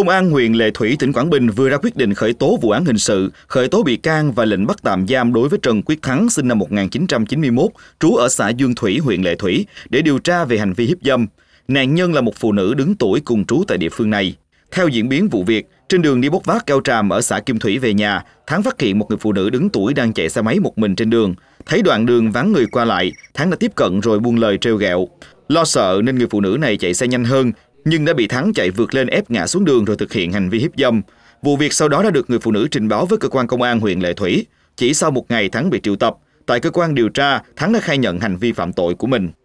Công an huyện Lệ Thủy, tỉnh Quảng Bình vừa ra quyết định khởi tố vụ án hình sự, khởi tố bị can và lệnh bắt tạm giam đối với Trần Quyết Thắng sinh năm 1991, trú ở xã Dương Thủy, huyện Lệ Thủy, để điều tra về hành vi hiếp dâm. Nạn nhân là một phụ nữ đứng tuổi cùng trú tại địa phương này. Theo diễn biến vụ việc, trên đường đi bốc vác keo tràm ở xã Kim Thủy về nhà, Thắng phát hiện một người phụ nữ đứng tuổi đang chạy xe máy một mình trên đường. Thấy đoạn đường vắng người qua lại, Thắng đã tiếp cận rồi buông lời trêu ghẹo. Lo sợ nên người phụ nữ này chạy xe nhanh hơn, nhưng đã bị Thắng chạy vượt lên ép ngã xuống đường rồi thực hiện hành vi hiếp dâm. Vụ việc sau đó đã được người phụ nữ trình báo với cơ quan công an huyện Lệ Thủy. Chỉ sau một ngày Thắng bị triệu tập, tại cơ quan điều tra, Thắng đã khai nhận hành vi phạm tội của mình.